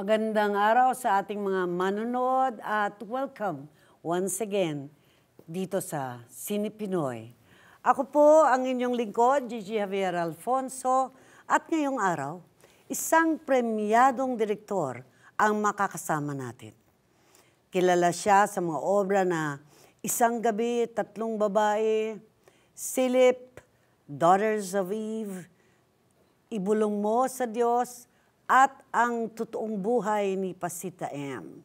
Magandang araw sa ating mga manonood at welcome once again dito sa Sini Pinoy. Ako po ang inyong lingkod, Gigi Javier Alfonso, at ngayong araw, isang premyadong direktor ang makakasama natin. Kilala siya sa mga obra na Isang Gabi, Tatlong Babae, Silip, Daughters of Eve, Ibulong Mo sa Diyos, at ang totoong buhay ni Pasita M.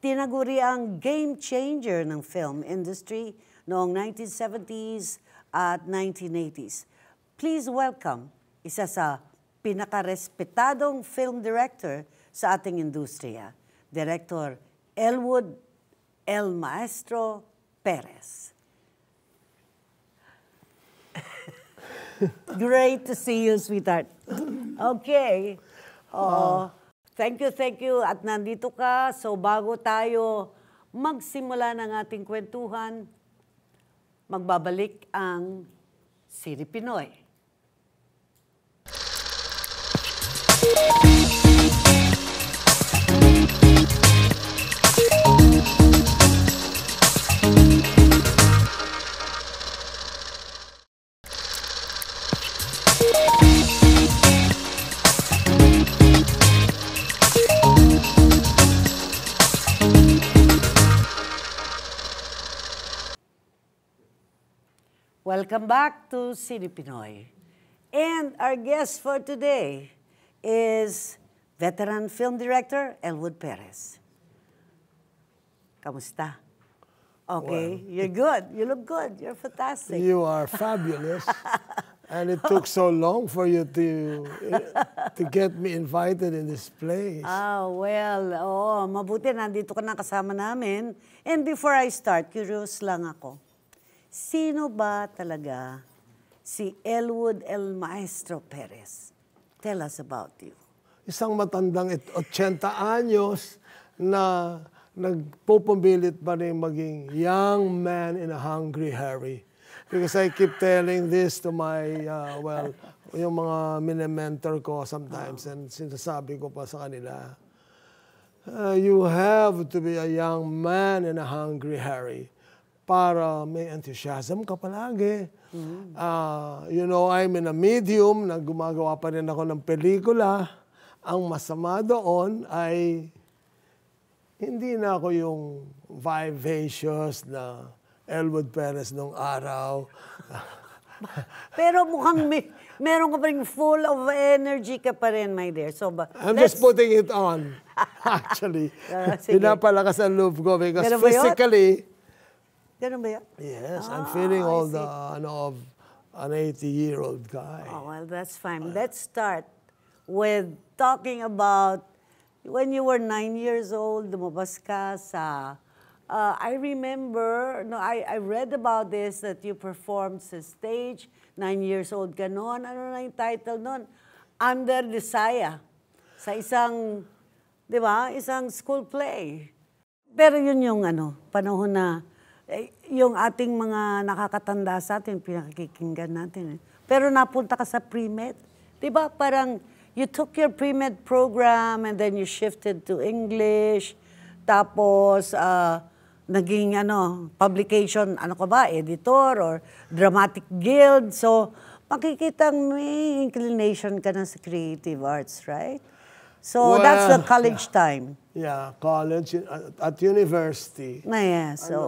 Tinaguri ang game changer ng film industry noong 1970s at 1980s. Please welcome isa sa pinakarespetadong film director sa ating industriya, Director Elwood El Maestro Perez. Great to see you, sweetheart. Okay. Oo. Thank you, thank you. At nandito ka. So bago tayo magsimula ng ating kwentuhan, magbabalik ang Siri Pinoy. Welcome back to City Pinoy. And our guest for today is veteran film director Elwood Perez. Kamusta? Okay, well, you're good. You look good. You're fantastic. You are fabulous. and it took so long for you to to get me invited in this place. Ah, oh, well, oh, mabuti nandito ka na kasama namin. And before I start, curious lang ako. Sino ba talaga si Elwood El Maestro Perez? Tell us about you. Isang matandang 80 anyos na nagpupumbilit pa rin maging young man in a hungry hurry. Because I keep telling this to my, uh, well, yung mga mini-mentor ko sometimes oh. and sinasabi ko pa sa kanila, uh, you have to be a young man in a hungry hurry para may enthusiasm ka palagi. Mm-hmm. Uh, you know, I'm in a medium na gumagawa pa rin ako ng pelikula. Ang masama doon ay hindi na ako yung vivacious na Elwood Perez nung araw. Pero mukhang may, meron ka pa rin full of energy ka pa rin, my dear. So, ba, I'm let's... just putting it on, actually. uh, ang loob ko because Pero physically, Ganun ba yan? Yes, ah, I'm feeling all the, ano, of an 80-year-old guy. Oh, well, that's fine. Uh, Let's start with talking about when you were nine years old, lumabas ka sa... Uh, I remember, no, I, I read about this, that you performed sa stage, nine years old ka noon. Ano na yung title noon? Under the Saya. Sa isang, di ba, isang school play. Pero yun yung ano, panahon na eh, yung ating mga nakakatanda sa atin, pinakikinggan natin. Eh. Pero napunta ka sa pre-med. Di ba parang you took your pre-med program and then you shifted to English. Tapos, uh, naging ano, publication, ano ko ba, editor or dramatic guild. So, makikita may inclination ka na sa creative arts, right? So, well, that's the college time. Yeah, college at university. Ah, yes, ano, so.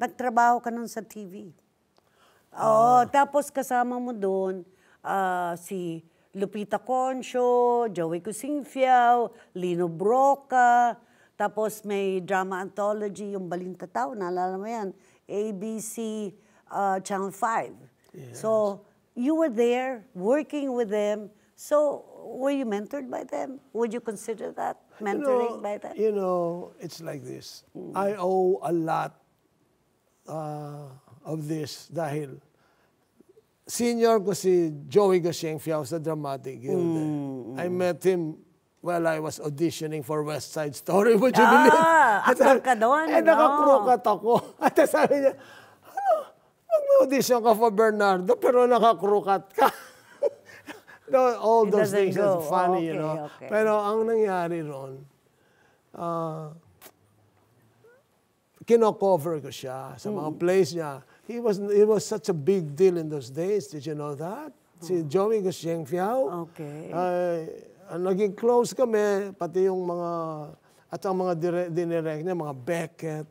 Nagtrabaho ka nun sa TV. Oo, oh. tapos kasama mo doon uh, ah, si Lupita Concho, Joey Cusinfiao, Lino Broca, tapos may drama anthology, yung Balintataw, naalala mo yan, ABC uh, ah, Channel 5. Yes. So, you were there working with them. So, were you mentored by them? Would you consider that mentoring you know, by them? You know, it's like this. Mm. I owe a lot uh, of this dahil senior ko si Joey Gosheng Fiao sa Dramatic Guild. Mm, mm. I met him while I was auditioning for West Side Story. Would you ah, believe? Actor ka doon. Eh, no? nakakrocot ako. At sabi niya, ano, mag-audition ka for Bernardo pero nakakrocot ka. no, all It those things go. are funny, oh, okay, you know. Okay. Pero ang nangyari ron, uh, kino-cover ko siya sa mga mm. plays niya. He was, he was such a big deal in those days. Did you know that? Si mm. Joey Gusheng Fiao. Okay. Uh, naging close kami, pati yung mga, at ang mga dire- dinirect niya, mga Beckett,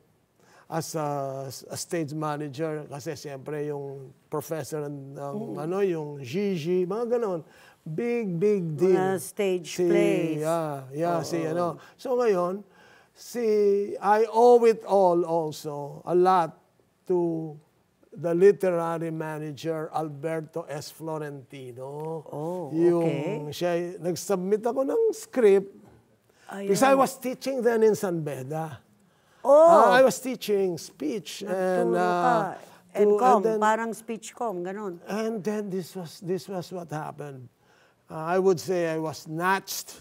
as a, a stage manager kasi siyempre yung professor ng um, mm. ano yung Gigi mga ganon big big deal mga stage si, plays yeah yeah oh. si ano so ngayon See, I owe it all also, a lot, to the literary manager Alberto S. Florentino. Oh, yung, okay. Siya, nag-submit ako ng script Ayun. because I was teaching then in San Beda. Oh. Uh, I was teaching speech and uh, to, and, com, and then, parang speech com, ganun. And then this was this was what happened. Uh, I would say I was snatched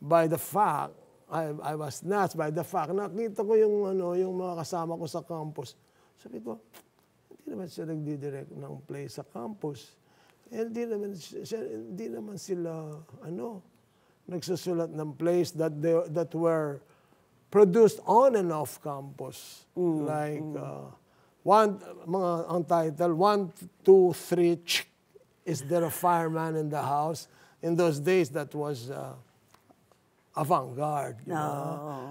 by the fact I, I was nuts by the fact. Nakita ko yung, ano, yung mga kasama ko sa campus. Sabi ko, hindi naman siya nagdidirect ng play sa campus. Hindi naman, hindi naman sila, ano, nagsusulat ng plays that, they, that were produced on and off campus. Mm. Like, mm. Uh, one, mga, ang title, one, two, three, is there a fireman in the house? In those days, that was... Uh, avant-garde. No. Diba?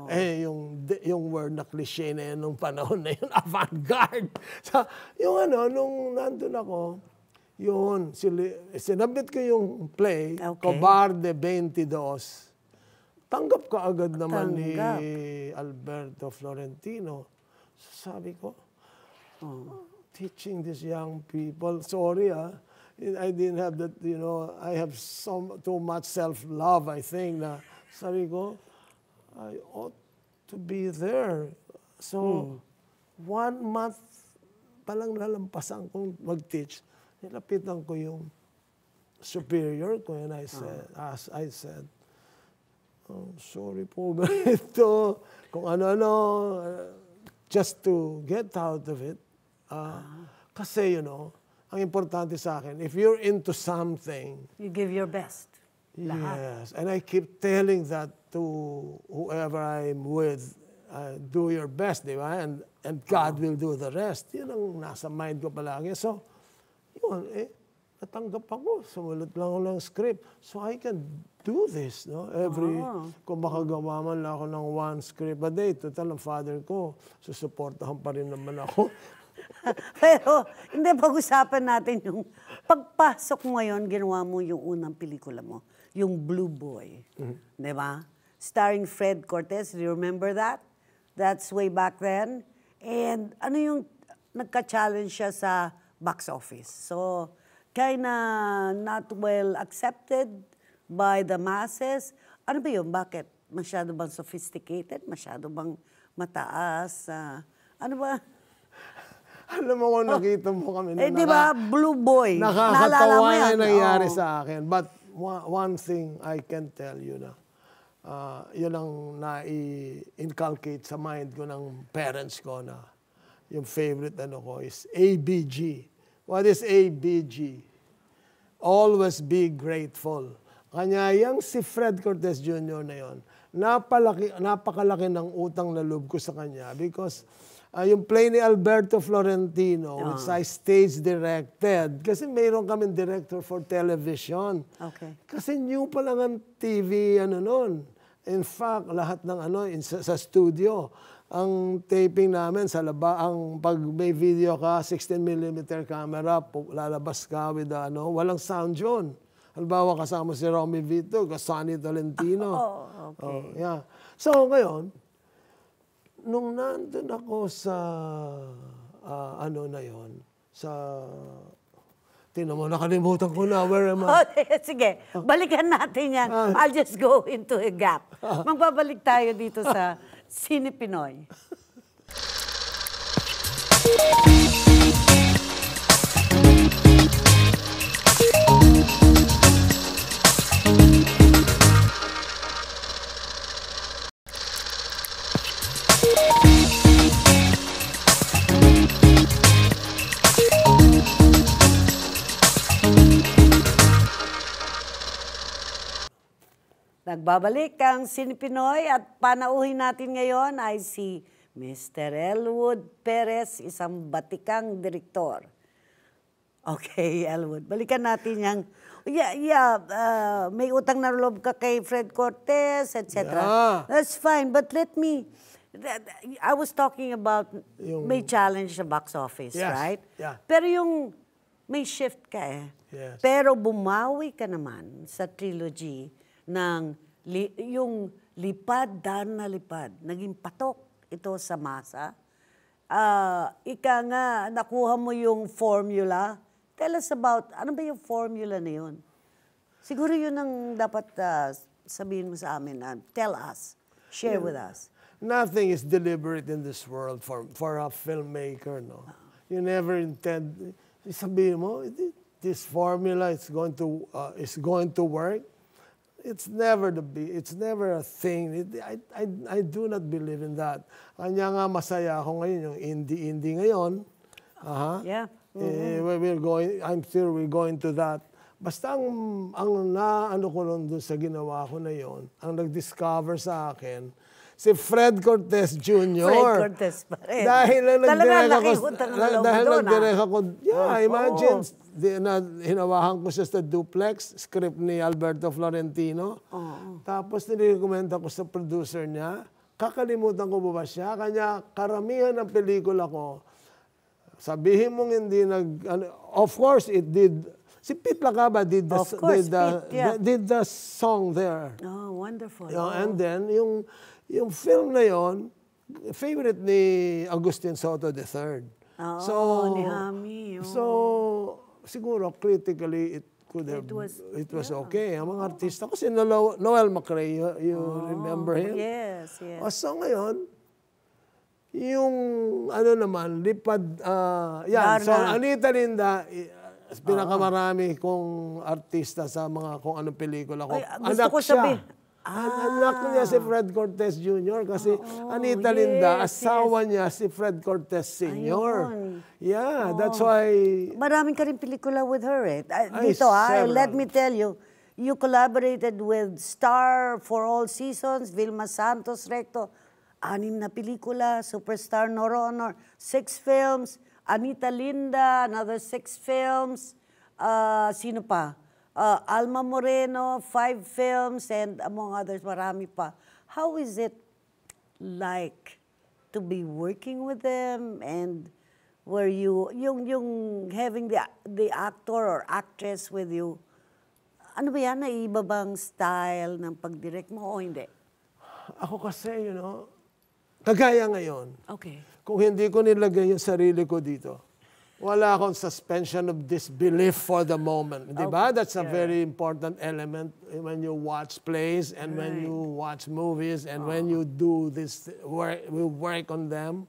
Eh, yung, yung word na cliche na yun nung panahon na yun, avant-garde. So, yung ano, nung nandun ako, yun, sili, sinabit ko yung play, okay. Cobarde 22. Tanggap ko agad naman Tanggap. ni Alberto Florentino. So, sabi ko, oh. teaching these young people, sorry ah, I didn't have that, you know, I have so, too much self-love, I think, na sabi ko, I ought to be there. So, hmm. one month palang lalampasan kong mag-teach, nilapitan ko yung superior ko and I ah. said, uh-huh. as I said, oh, sorry po ganito, kung ano-ano, uh, just to get out of it. Uh, uh-huh. Kasi, you know, ang importante sa akin, if you're into something, you give your best. Yes, and I keep telling that to whoever I'm with, uh, do your best, di ba? And, and God will do the rest. Yun ang nasa mind ko palagi. So, yun, eh, natanggap ako. Sumulat lang ako ng script. So, I can do this, no? Every, oh. kung makagawa man lang ako ng one script a day, total ang father ko, susuportahan pa rin naman ako. Pero, hindi, pag-usapan natin yung pagpasok mo ngayon, ginawa mo yung unang pelikula mo yung Blue Boy. Mm-hmm. Di ba? Starring Fred Cortez. Do you remember that? That's way back then. And ano yung nagka-challenge siya sa box office. So, kinda not well accepted by the masses. Ano ba yun? Bakit? Masyado bang sophisticated? Masyado bang mataas? Uh, ano ba? Alam mo kung nakita mo kami eh, na eh, di ba? Blue boy. Nakakatawa na nangyari oh. sa akin. But one, one thing I can tell you na uh, yun ang nai-inculcate sa mind ko ng parents ko na yung favorite ano ko is ABG. What is ABG? Always be grateful. Kanya yang si Fred Cortez Jr. na yon, napalaki, napakalaki ng utang na loob ko sa kanya because uh, yung play ni Alberto Florentino, uh. which I stage directed, kasi mayroon kami director for television. Okay. Kasi new pa lang ang TV, ano nun. In fact, lahat ng ano, in, sa, sa studio ang taping namin sa laba, ang pag may video ka, 16mm camera, lalabas ka with ano, walang sound yun. Halimbawa, kasama si Romy Vito, Sunny Tolentino. Oh, okay. Oh, yeah. So, ngayon, nung nandun ako sa uh, ano na yon sa... Tinan mo, nakalimutan ko na. Where am I? Oh, sige, balikan natin yan. Ah. I'll just go into a gap. Ah. Magbabalik tayo dito sa Sine Pinoy. Nagbabalik ang Sinipinoy at panauhin natin ngayon ay si Mr. Elwood Perez, isang batikang direktor. Okay, Elwood, balikan natin yung... Yeah, yeah, uh, may utang na loob ka kay Fred Cortez, etc. Yeah. That's fine, but let me... I was talking about yung... may challenge sa box office, yes. right? Yeah. Pero yung may shift ka eh. Yes. Pero bumawi ka naman sa trilogy ng li, yung lipad, daan na lipad, naging patok ito sa masa. Uh, ika nga, nakuha mo yung formula. Tell us about, ano ba yung formula na yun? Siguro yun ang dapat uh, sabihin mo sa amin. Uh, tell us, share yeah. with us. Nothing is deliberate in this world for, for a filmmaker, no? Uh-huh. You never intend, sabihin mo, this formula is going to, uh, is going to work it's never to be it's never a thing. It, I, I, I do not believe in that. Kanya nga masaya ako ngayon yung indie indie ngayon. Uh-huh. Yeah. Eh, mm-hmm. Eh, we're going I'm sure we're going to that. Basta ang, ang ano ko lang doon sa ginawa ko na yon, ang nag-discover sa akin, si Fred Cortez Jr. Fred Cortez pa rin. Dahil lang nagdirek ako. Talaga, laki ko talaga. Dahil lang ah. nagdirek ako. Yeah, oh, imagine. Oh di, na, hinawahan ko siya sa duplex, script ni Alberto Florentino. Oh. Tapos nirekomenda ko sa producer niya. Kakalimutan ko ba, siya? Kanya karamihan ng pelikula ko, sabihin mong hindi nag... Ano, of course, it did... Si Pete Lacaba did the, course, did, the, Pete, yeah. did the song there. Oh, wonderful. You know, oh. And then, yung, yung film na yon favorite ni Agustin Soto III. Oo, oh, so, ni Hami. Oh. So, siguro critically it could have, it was, it was yeah. okay. Ang mga oh. artista, kasi no, Noel McRae, you, you oh, remember him? Yes, yes. O, oh, so ngayon, yung ano naman, lipad, uh, yan. So, Anita Linda, pinakamarami kong artista sa mga kung anong pelikula ko. Ay, gusto Anak ko sabi, siya. Ah. Anak niya si ah. Fred Cortez Jr. Kasi oh, Anita yes, Linda, asawa yes. niya si Fred Cortez Sr. Yeah, oh. that's why... Maraming ka rin pelikula with her eh. Ah, dito ha, ah, let me tell you, you collaborated with Star for All Seasons, Vilma Santos Recto, anim na pelikula, Superstar Noro Honor, six films, Anita Linda, another six films, uh, sino pa? uh, Alma Moreno, five films, and among others, marami pa. How is it like to be working with them and were you, yung, yung having the, the actor or actress with you, ano ba yan, naiba bang style ng pag-direct mo o hindi? Ako kasi, you know, kagaya ngayon. Okay. Kung hindi ko nilagay yung sarili ko dito, wala akong suspension of disbelief for the moment. Di ba? Okay. That's a yeah. very important element when you watch plays and right. when you watch movies and oh. when you do this work, we work on them.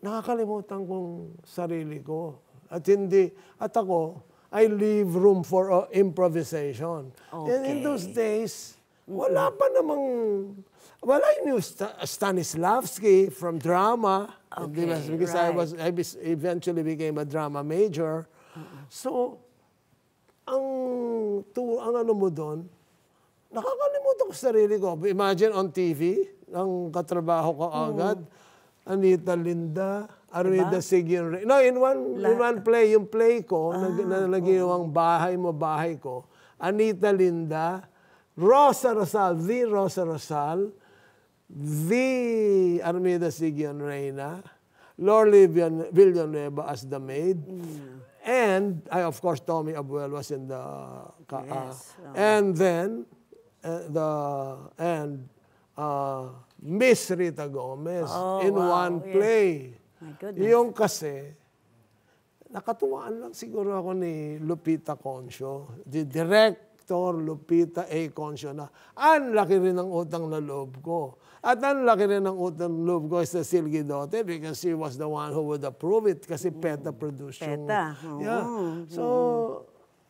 Nakakalimutan kong sarili ko. At hindi, at ako, I leave room for uh, improvisation. Okay. And in those days, wala pa namang Well, I knew St Stanislavski from drama. Okay, because right. I was I eventually became a drama major. Uh -uh. So, ang to ang ano mo doon, nakakalimutan ko sarili ko. Imagine on TV, ang katrabaho ko hmm. agad, mm. Anita Linda, Armida diba? Sigin No, in one, La in one play, yung play ko, ah, na, na naginawang bahay mo, bahay ko, Anita Linda, Rosa Rosal, the Rosa Rosal, the Armida Sigion Reina, Lord Lorly Villanueva as the maid, mm. and I, of course Tommy Abuel was in the uh, yes. oh. and then uh, the and uh, Miss Rita Gomez oh, in wow. one yes. play. My goodness. Yung kasi nakatuwaan lang siguro ako ni Lupita Concio, the director Lupita A. Concio na ang laki rin ng utang na loob ko at ang laki rin ng utang loob ko sa Silgidote because she was the one who would approve it kasi PETA produced yung... PETA. Yeah. Mm-hmm. So,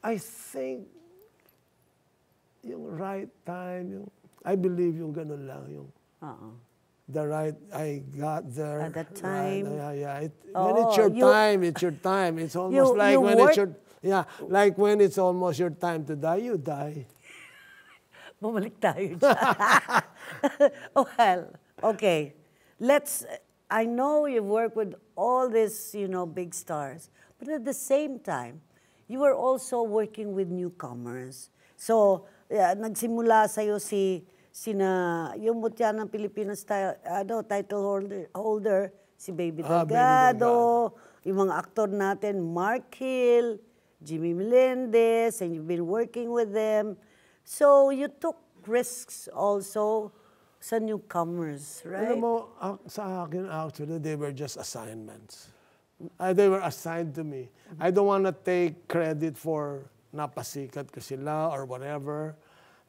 I think yung right time, yung, I believe yung ganun lang, yung uh -oh. the right, I got there. At that time. Right, yeah, yeah. It, oh, when it's your you, time, it's your time. It's almost you, like you when work? it's your, yeah, like when it's almost your time to die, you die. Bumalik tayo dyan. well, oh, okay. Let's. I know you've worked with all these, you know, big stars, but at the same time, you were also working with newcomers. So, yeah, nagsimula sa'yo si, sina, yung mutya ng Pilipinas, tayo, ano, title holder, holder si Baby ah, Delgado, ah, yung mga aktor natin, Mark Hill, Jimmy Melendez, and you've been working with them. So you took risks also sa newcomers, right? Alam mo, sa akin actually, they were just assignments. Uh, they were assigned to me. I don't want to take credit for napasikat ko sila or whatever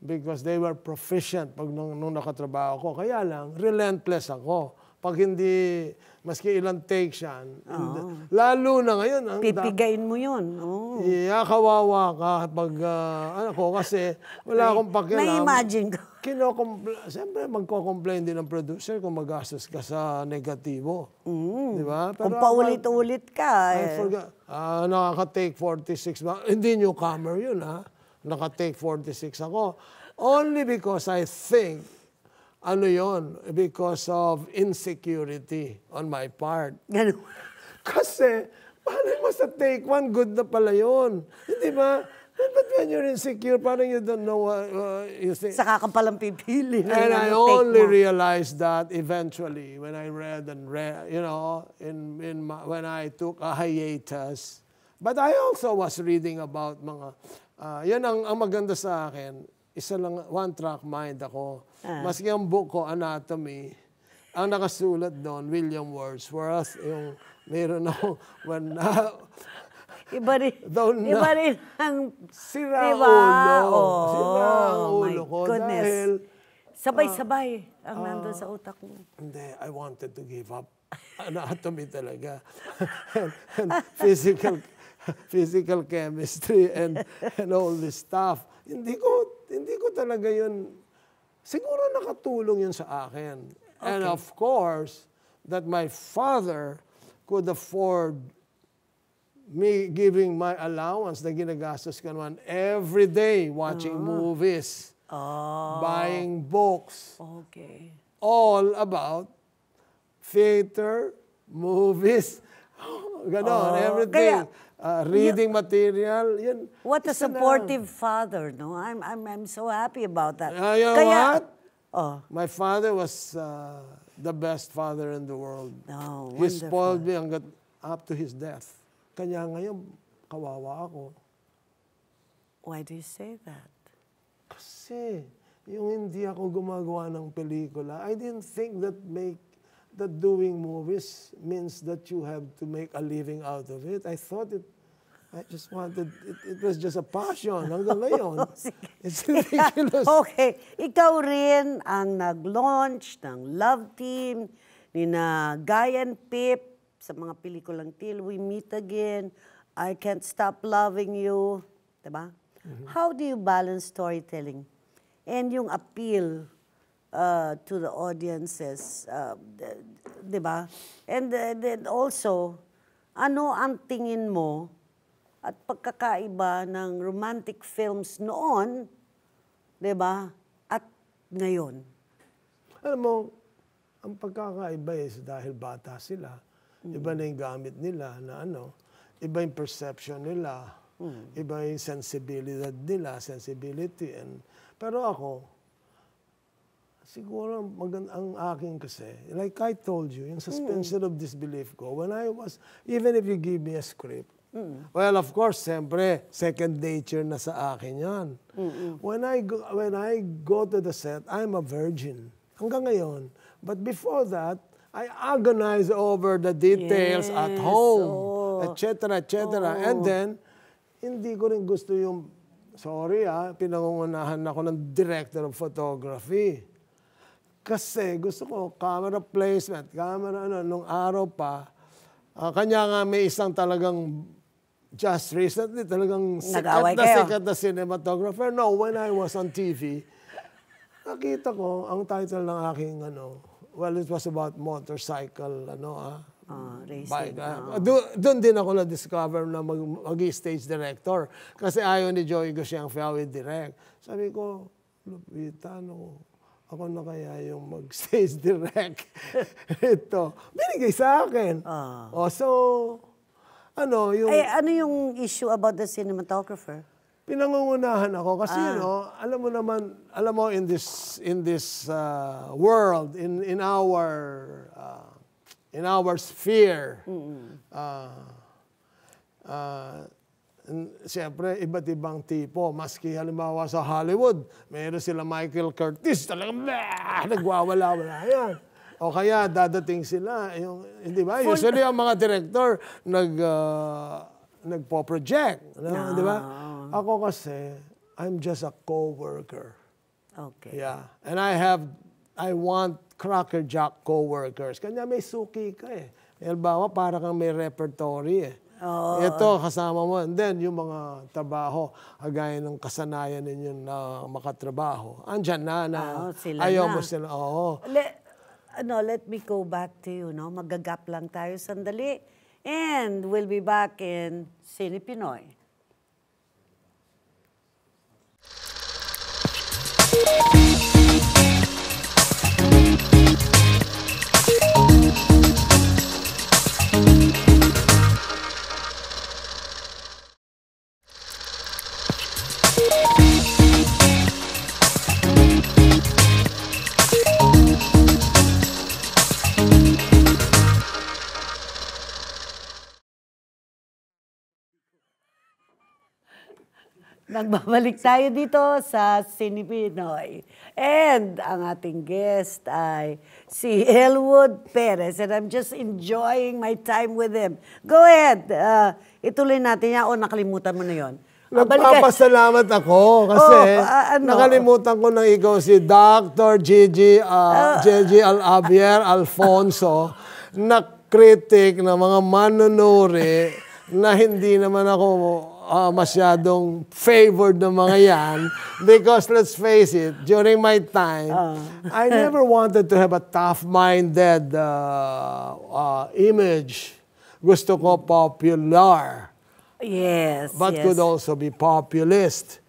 because they were proficient pag nung, nung nakatrabaho ko. Kaya lang, relentless ako pag hindi, maski ilang takes yan. And, oh. Lalo na ngayon. Ang Pipigayin mo yun. Oh. Yeah, kawawa ka pag, uh, ano ko, kasi wala akong pakialam. Na-imagine ko. Kinokompl- Siyempre, magko-complain din ng producer kung magastos ka sa negatibo. Mm. Di ba? Pero kung paulit-ulit ka. Eh. I forgot. Uh, nakaka-take 46. Ba? Hindi newcomer yun, ha? Naka-take 46 ako. Only because I think ano yon because of insecurity on my part. Ganun. Kasi, parang mo sa take one, good na pala yun. Hindi ba? But when you're insecure, parang you don't know what uh, you say. Saka ka palang pipili. And I only mo. realized that eventually when I read and read, you know, in, in my, when I took a hiatus. But I also was reading about mga, uh, yan ang, ang maganda sa akin, isa lang, one track mind ako Ah. Mas Maski ang book ko, Anatomy, ang nakasulat doon, William Wordsworth, yung meron ako, when, uh, Iba rin, Doon iba na, rin ang... Sira diba? ulo. Oh, sira ang ulo ko goodness. dahil... Sabay-sabay uh, ang uh, sa utak mo. Hindi, I wanted to give up. Anatomy talaga. and, and physical physical chemistry and and all this stuff. Hindi ko hindi ko talaga 'yun Siguro nakatulong yun sa akin. Okay. And of course, that my father could afford me giving my allowance na ginagastos ko naman every day watching uh-huh. movies, oh. buying books. Okay. All about theater, movies, Ganon, oh, everything. Kaya, uh, reading you, material, yun. What a supportive na. father, no? I'm, I'm, I'm so happy about that. Uh, you kaya, what? Oh. My father was uh, the best father in the world. Oh, He wonderful. spoiled me hanggat up to his death. Kanya ngayon, kawawa ako. Why do you say that? Kasi, yung hindi ako gumagawa ng pelikula, I didn't think that make that doing movies means that you have to make a living out of it. I thought it, I just wanted, it, it was just a passion hanggang ngayon. Oh, It's ridiculous. okay. Ikaw rin ang nag-launch ng Love Team, ni na Guy and Pip, sa mga pelikulang Till We Meet Again, I Can't Stop Loving You, diba? Mm -hmm. How do you balance storytelling and yung appeal uh, to the audiences, uh, di ba? And uh, then also, ano ang tingin mo at pagkakaiba ng romantic films noon, di ba, at ngayon? Alam mo, ang pagkakaiba is dahil bata sila. Mm. Iba na yung gamit nila na ano, iba yung perception nila, mm. iba yung sensibility nila, sensibility. And, pero ako, Siguro, magand- ang akin kasi, like I told you, yung suspension mm. of disbelief ko, when I was, even if you give me a script, mm. well, of course, siyempre, second nature na sa akin 'yon. Mm-mm. When I, go, when I go to the set, I'm a virgin. Hanggang ngayon. But before that, I agonize over the details yes. at home, oh. etc., cetera, Oh. And then, hindi ko rin gusto yung, sorry ah, pinangungunahan ako ng director of photography. Kasi gusto ko camera placement, camera ano, nung araw pa. Uh, kanya nga may isang talagang just recently, talagang sikat na sikat na cinematographer. No, when I was on TV, nakita ko ang title ng aking ano, well, it was about motorcycle, ano ah, Oh, racing. Bike. Uh, ah. oh. Doon din ako na-discover na mag, mag stage director. Kasi ayaw ni Joey Gosiang Fiawi direct. Sabi ko, Lupita, no, ako na kaya yung mag-stage direct ito. Binigay sa akin. Uh. Oh, so, ano yung... Ay, eh, ano yung issue about the cinematographer? Pinangungunahan ako kasi ah. you know, alam mo naman, alam mo in this in this uh, world, in in our uh, in our sphere, mm -hmm. uh, uh, siyempre, iba't ibang tipo. Maski halimbawa sa Hollywood, meron sila Michael Curtis, talagang blah, nagwawala-wala yan. O kaya dadating sila, yung, hindi ba? Usually yung mga director nag, uh, nagpo-project. No. Di ba? Ah. Ako kasi, I'm just a co-worker. Okay. Yeah. And I have, I want crackerjack co-workers. Kanya may suki ka eh. Halimbawa, para kang may repertory eh. Oh. Ito, kasama mo. And then, yung mga trabaho, agaya ng kasanayan ninyo na makatrabaho, andyan na na oh, sila ayaw na. mo sila. Oo. Le, ano, let me go back to you. No? Magagap lang tayo sandali. And we'll be back in Sili Pinoy. Thank Nagbabalik tayo dito sa Sinipinoy. And ang ating guest ay si Elwood Perez. And I'm just enjoying my time with him. Go ahead. Uh, ituloy natin yan. O, nakalimutan mo na yon. Ah, Nagpapasalamat ako kasi oh, uh, ano? nakalimutan ko nang ikaw si Dr. Gigi, uh, uh, Gigi Alabier Alfonso na critic ng mga manonore na hindi naman ako uh, masyadong favored ng mga yan because let's face it, during my time, uh. I never wanted to have a tough-minded uh, uh, image. Gusto ko popular. Yes, But yes. could also be populist.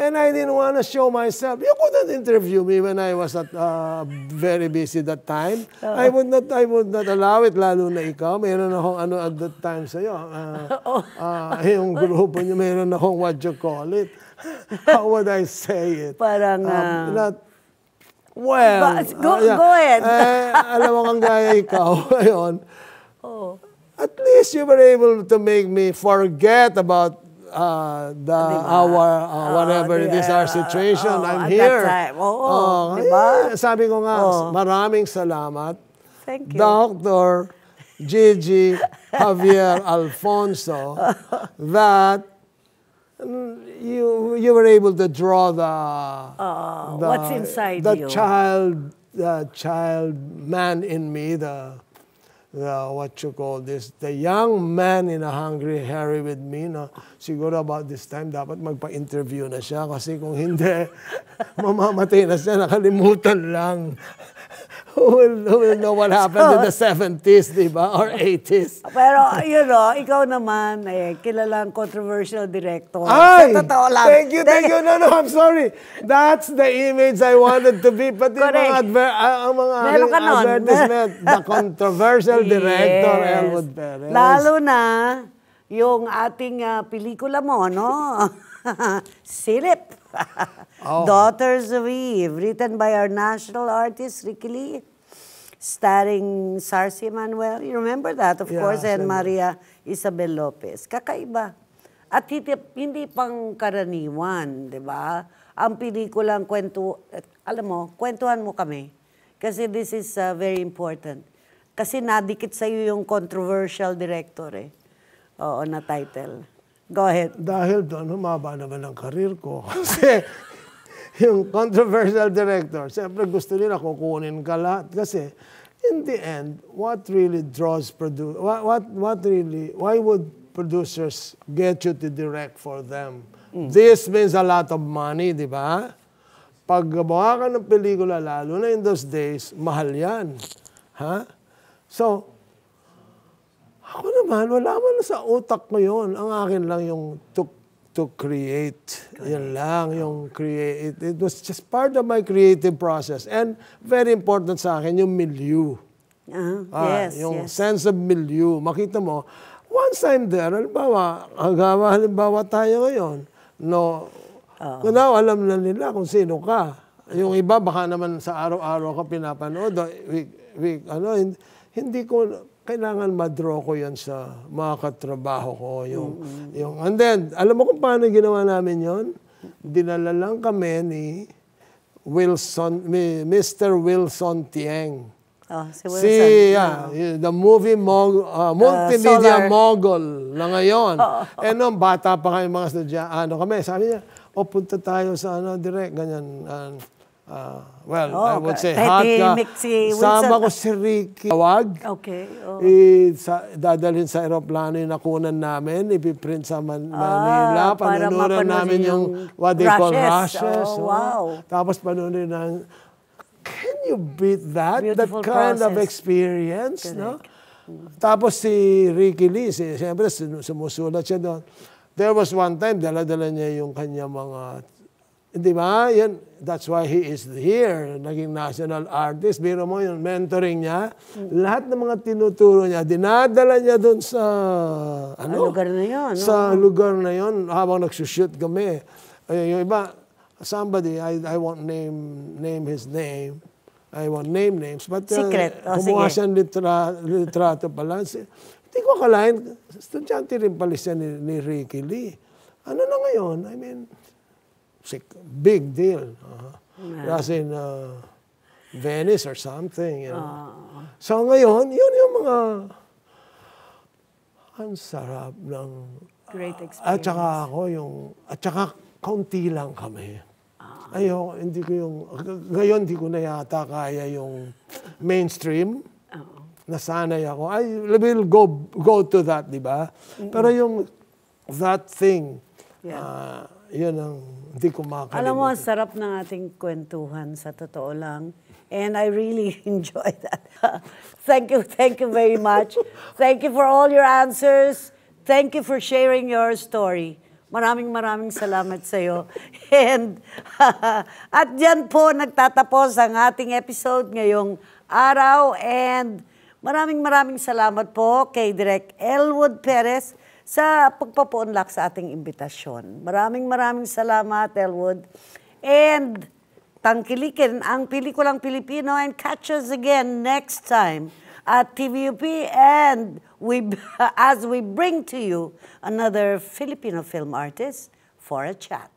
And I didn't want to show myself. You couldn't interview me when I was at, uh, very busy that time. Uh -oh. I would not I would not allow it, lalo na ikaw. Meron akong ano at that time sa'yo. Uh, oh. uh, yung grupo niyo, meron akong what you call it. How would I say it? Parang... Um, uh, not, well... But, go, uh, yeah. go ahead. Eh, alam mo kang gaya ikaw. Ayun. Oh. At least you were able to make me forget about uh, the oh, diba? our uh, oh, whatever oh, it our situation, oh, I'm here. That time. oh, diba? Eh, sabi ko nga, oh. maraming salamat. Thank you. Doctor Gigi Javier Alfonso that you you were able to draw the, uh, the what's inside the you. child the child man in me the the, what you call this, the young man in a hungry hurry with me, no? siguro about this time dapat magpa-interview na siya kasi kung hindi, mamamatay na siya, nakalimutan lang who will, who will know what happened so, in the 70s, di ba? Or 80s. Pero, you know, ikaw naman, eh, kilalang controversial director. Ay! Sa totoo lang. Thank you, thank you. No, no, I'm sorry. That's the image I wanted to be. Pati Correct. mga, adver uh, ang mga Meron advertisement, the controversial yes. director, Elwood Perez. Lalo na, yung ating uh, pelikula mo, no? Silip. Oh. Daughters of Eve, written by our national artist, Ricky Lee, starring Sarsi Manuel. You remember that, of yeah, course, and Maria Isabel Lopez. Kakaiba. At hindi, hindi pang karaniwan, di ba? Ang pelikulang kwento, alam mo, kwentuhan mo kami. Kasi this is uh, very important. Kasi nadikit sa iyo yung controversial director eh. Oo, na title. Go ahead. Dahil doon, humaba naman ang karir ko. Kasi yung controversial director, siyempre gusto nila kukunin ka lahat. Kasi in the end, what really draws produ what, what, what really, why would producers get you to direct for them? Mm. This means a lot of money, di ba? Pag gumawa ka ng pelikula, lalo na in those days, mahal yan. Ha? So, ako naman, wala man sa utak ko yun. Ang akin lang yung to to create. Yan lang yung create. It was just part of my creative process. And very important sa akin, yung milieu. Uh, ah, yes, yung yes. sense of milieu. Makita mo, once I'm there, halimbawa, hagawa, halimbawa tayo ngayon, no, uh, -huh. now alam na nila kung sino ka. Yung iba, baka naman sa araw-araw ka pinapanood. We, we, ano, hindi, hindi ko kailangan madraw ko yan sa mga katrabaho ko. Yung, mm-hmm. yung, and then, alam mo kung paano ginawa namin yon Dinala lang kami ni Wilson, Mr. Wilson Tieng. Oh, si Wilson. Si, yeah, the movie mog, uh, ah, multimedia uh, mogul na ngayon. Oh, Eh noong bata pa kami mga sadya, ano kami, sabi niya, o punta tayo sa ano, direct, ganyan. Uh, Uh, well, oh, I would say Haka. Si sama ko si Ricky Tawag. Okay. Oh. I, sa, dadalhin sa aeroplano yung nakunan namin, ipiprint sa Man Manila, ah, panunuran namin yung, yung what they rushes. call rushes. Oh, oh, wow. Tapos panunuran ng, can you beat that? Beautiful that kind process. of experience, Correct. no? Tapos si Ricky Lee, si, siyempre sumusulat siya doon. There was one time, dala-dala niya yung kanya mga Di ba? Yan, that's why he is here. Naging national artist. Biro mo yung mentoring niya. Lahat ng mga tinuturo niya, dinadala niya doon sa... Ano? Sa lugar na yon. Sa no? lugar na yon habang nagsushoot kami. Ay, yung iba, somebody, I, I won't name, name his name. I won't name names. But, uh, Secret. Uh, oh, kumuha siya litra, litrato pala. Hindi ko akalain, estudyante rin pala siya ni, ni Ricky Lee. Ano na ngayon? I mean, big deal. Uh, yeah. As in uh, Venice or something. You know? uh. So ngayon, yun yung mga ang sarap ng Great ah, experience. At saka ako yung, at saka konti lang kami. Ah. Ayaw, hindi ko yung, ngayon hindi ko na yata kaya yung mainstream. Oh. Nasanay ako. I will go, go to that, di ba? Mm-mm. Pero yung that thing, yeah. uh, yun ang hindi ko makakalimutan. Alam mo, ang sarap ng ating kwentuhan sa totoo lang. And I really enjoy that. thank you, thank you very much. thank you for all your answers. Thank you for sharing your story. Maraming maraming salamat sa iyo. And at diyan po nagtatapos ang ating episode ngayong araw. And maraming maraming salamat po kay Direk Elwood Perez sa pagpapunlak sa ating imbitasyon. Maraming maraming salamat, Elwood. And tangkilikin ang pelikulang Pilipino and catch us again next time at TVUP and we as we bring to you another Filipino film artist for a chat.